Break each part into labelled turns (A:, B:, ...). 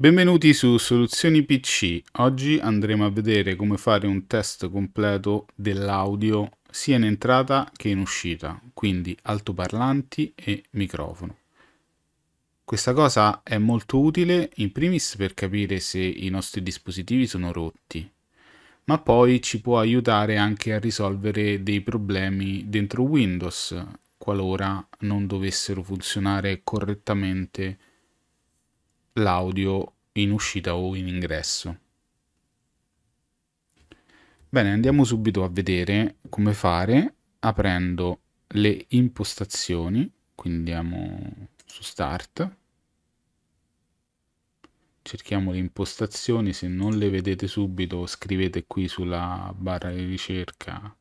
A: Benvenuti su Soluzioni PC. Oggi andremo a vedere come fare un test completo dell'audio sia in entrata che in uscita, quindi altoparlanti e microfono. Questa cosa è molto utile in primis per capire se i nostri dispositivi sono rotti, ma poi ci può aiutare anche a risolvere dei problemi dentro Windows qualora non dovessero funzionare correttamente l'audio in uscita o in ingresso. Bene, andiamo subito a vedere come fare aprendo le impostazioni, quindi andiamo su Start, cerchiamo le impostazioni, se non le vedete subito scrivete qui sulla barra di ricerca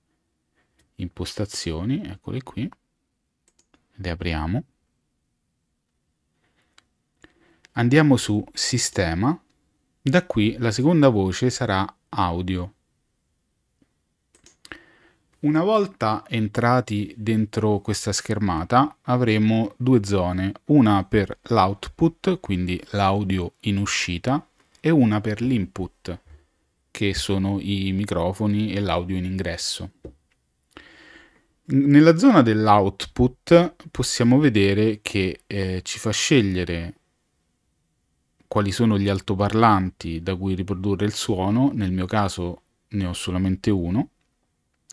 A: impostazioni, eccole qui, le apriamo. Andiamo su Sistema, da qui la seconda voce sarà Audio. Una volta entrati dentro questa schermata avremo due zone, una per l'output, quindi l'audio in uscita, e una per l'input, che sono i microfoni e l'audio in ingresso. Nella zona dell'output possiamo vedere che eh, ci fa scegliere quali sono gli altoparlanti da cui riprodurre il suono, nel mio caso ne ho solamente uno,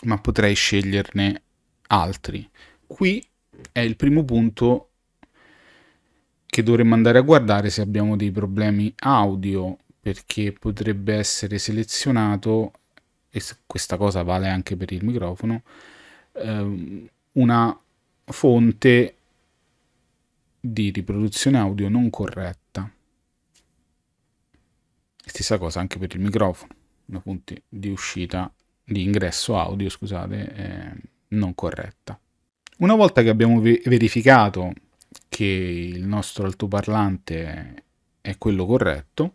A: ma potrei sceglierne altri. Qui è il primo punto che dovremmo andare a guardare se abbiamo dei problemi audio, perché potrebbe essere selezionato, e questa cosa vale anche per il microfono, ehm, una fonte di riproduzione audio non corretta. Stessa cosa anche per il microfono, una punti di uscita, di ingresso audio, scusate, eh, non corretta. Una volta che abbiamo verificato che il nostro altoparlante è quello corretto,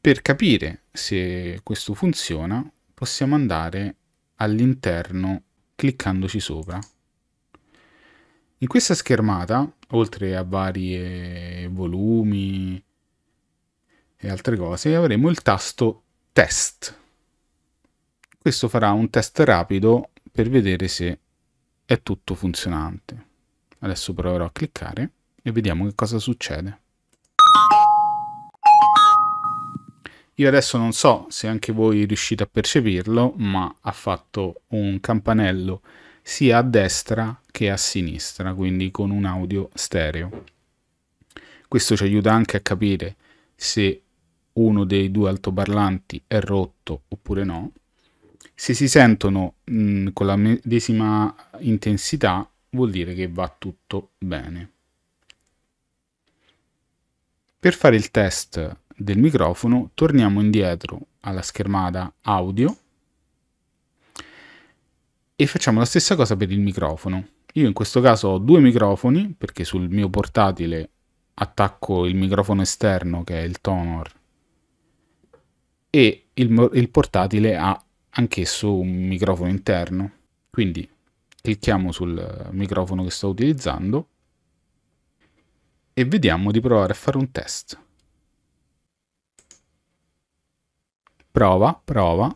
A: per capire se questo funziona possiamo andare all'interno cliccandoci sopra. In questa schermata, oltre a vari volumi, e altre cose, avremo il tasto test. Questo farà un test rapido per vedere se è tutto funzionante. Adesso proverò a cliccare e vediamo che cosa succede. Io adesso non so se anche voi riuscite a percepirlo, ma ha fatto un campanello sia a destra che a sinistra, quindi con un audio stereo. Questo ci aiuta anche a capire se uno dei due altoparlanti è rotto oppure no. Se si sentono mh, con la medesima intensità vuol dire che va tutto bene. Per fare il test del microfono torniamo indietro alla schermata audio e facciamo la stessa cosa per il microfono. Io in questo caso ho due microfoni perché sul mio portatile attacco il microfono esterno che è il Tonor e il, il portatile ha anch'esso un microfono interno. Quindi clicchiamo sul microfono che sto utilizzando e vediamo di provare a fare un test. Prova, prova,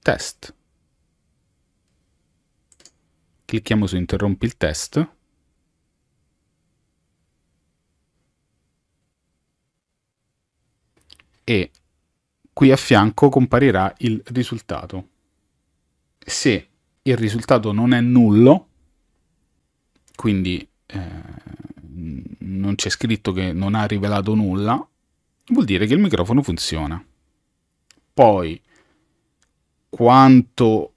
A: test. Clicchiamo su interrompi il test. E qui a fianco comparirà il risultato. Se il risultato non è nullo, quindi eh, non c'è scritto che non ha rivelato nulla, vuol dire che il microfono funziona. Poi quanto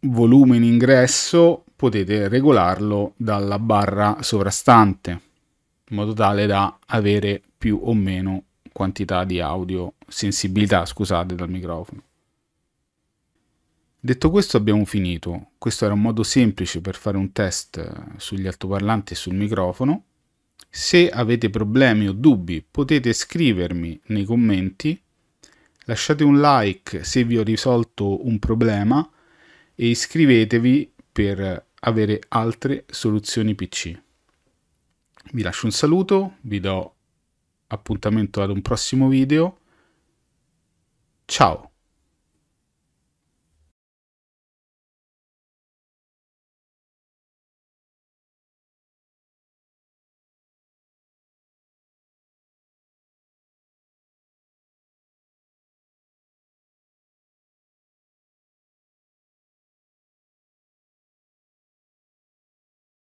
A: volume in ingresso potete regolarlo dalla barra sovrastante in modo tale da avere più o meno quantità di audio, sensibilità, scusate, dal microfono. Detto questo abbiamo finito, questo era un modo semplice per fare un test eh, sugli altoparlanti e sul microfono. Se avete problemi o dubbi potete scrivermi nei commenti, lasciate un like se vi ho risolto un problema e iscrivetevi per avere altre soluzioni PC. Vi lascio un saluto, vi do appuntamento ad un prossimo video. Ciao!